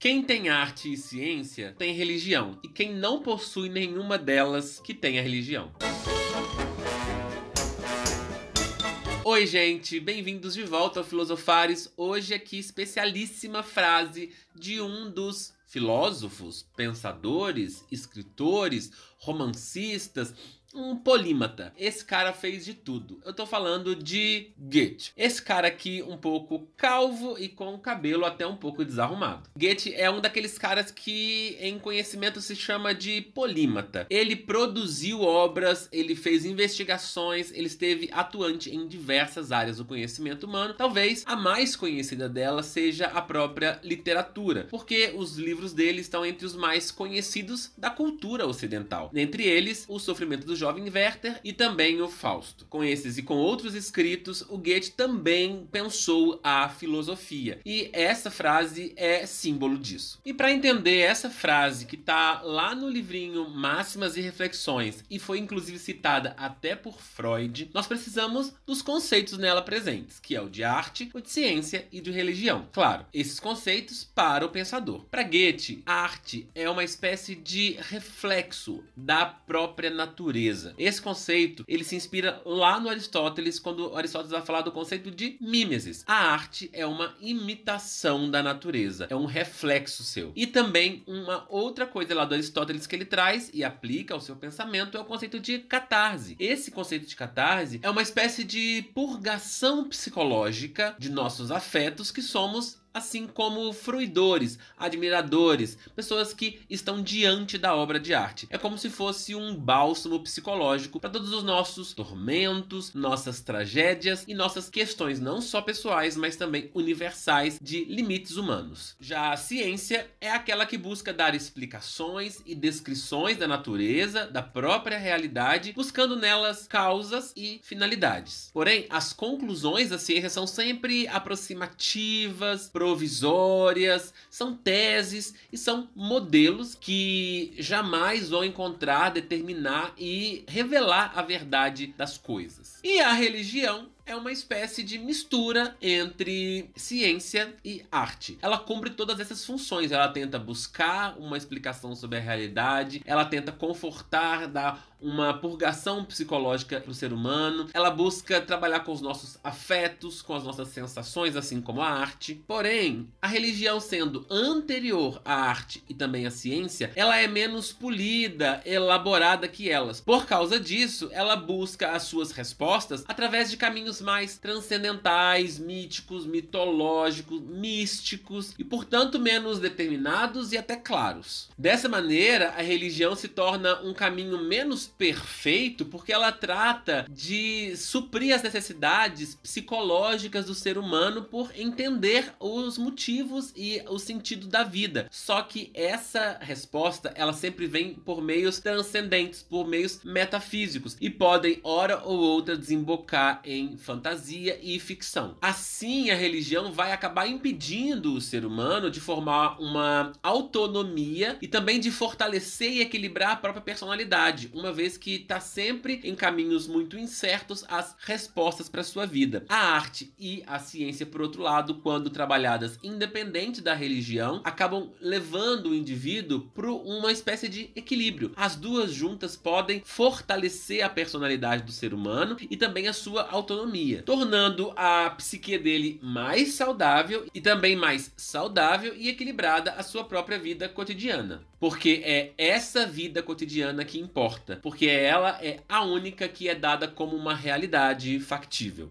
Quem tem arte e ciência tem religião, e quem não possui nenhuma delas que tenha religião. Oi, gente, bem-vindos de volta ao Filosofares. Hoje aqui especialíssima frase de um dos filósofos, pensadores, escritores, romancistas, um polímata. Esse cara fez de tudo. Eu tô falando de Goethe. Esse cara aqui um pouco calvo e com o cabelo até um pouco desarrumado. Goethe é um daqueles caras que em conhecimento se chama de polímata. Ele produziu obras, ele fez investigações, ele esteve atuante em diversas áreas do conhecimento humano. Talvez a mais conhecida dela seja a própria literatura, porque os livros dele estão entre os mais conhecidos da cultura ocidental. Entre eles, O Sofrimento dos jovem Werther e também o Fausto. Com esses e com outros escritos, o Goethe também pensou a filosofia. E essa frase é símbolo disso. E para entender essa frase que está lá no livrinho Máximas e Reflexões e foi inclusive citada até por Freud, nós precisamos dos conceitos nela presentes, que é o de arte, o de ciência e de religião. Claro, esses conceitos para o pensador. Para Goethe, arte é uma espécie de reflexo da própria natureza beleza. Esse conceito, ele se inspira lá no Aristóteles, quando Aristóteles vai falar do conceito de mimesis. A arte é uma imitação da natureza, é um reflexo seu. E também uma outra coisa lá do Aristóteles que ele traz e aplica ao seu pensamento é o conceito de catarse. Esse conceito de catarse é uma espécie de purgação psicológica de nossos afetos que somos assim como fruidores, admiradores, pessoas que estão diante da obra de arte. É como se fosse um bálsamo psicológico para todos os nossos tormentos, nossas tragédias e nossas questões não só pessoais, mas também universais de limites humanos. Já a ciência é aquela que busca dar explicações e descrições da natureza, da própria realidade, buscando nelas causas e finalidades. Porém, as conclusões da ciência são sempre aproximativas, provisórias, são teses e são modelos que jamais vão encontrar, determinar e revelar a verdade das coisas. E a religião é uma espécie de mistura entre ciência e arte. Ela cumpre todas essas funções. Ela tenta buscar uma explicação sobre a realidade, ela tenta confortar, dar uma purgação psicológica para o ser humano. Ela busca trabalhar com os nossos afetos, com as nossas sensações, assim como a arte. Porém, a religião sendo anterior à arte e também à ciência, ela é menos polida, elaborada que elas. Por causa disso, ela busca as suas respostas através de caminhos mais transcendentais, míticos, mitológicos, místicos e, portanto, menos determinados e até claros. Dessa maneira, a religião se torna um caminho menos perfeito porque ela trata de suprir as necessidades psicológicas do ser humano por entender os motivos e o sentido da vida. Só que essa resposta, ela sempre vem por meios transcendentes, por meios metafísicos e podem hora ou outra desembocar em fantasia e ficção. Assim, a religião vai acabar impedindo o ser humano de formar uma autonomia e também de fortalecer e equilibrar a própria personalidade, uma vez que está sempre em caminhos muito incertos as respostas para sua vida. A arte e a ciência, por outro lado, quando trabalhadas independente da religião, acabam levando o indivíduo para uma espécie de equilíbrio. As duas juntas podem fortalecer a personalidade do ser humano e também a sua autonomia tornando a psique dele mais saudável e também mais saudável e equilibrada a sua própria vida cotidiana. Porque é essa vida cotidiana que importa, porque ela é a única que é dada como uma realidade factível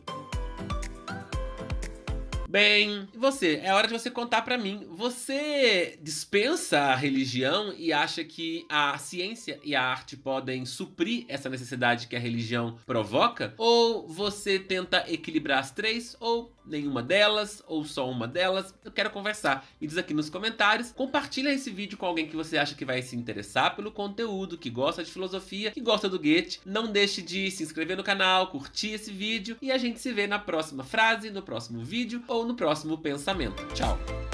bem. E você? É hora de você contar para mim. Você dispensa a religião e acha que a ciência e a arte podem suprir essa necessidade que a religião provoca? Ou você tenta equilibrar as três? Ou nenhuma delas? Ou só uma delas? Eu quero conversar. Me diz aqui nos comentários. Compartilha esse vídeo com alguém que você acha que vai se interessar pelo conteúdo, que gosta de filosofia, que gosta do Goethe. Não deixe de se inscrever no canal, curtir esse vídeo e a gente se vê na próxima frase, no próximo vídeo ou no próximo pensamento. Tchau!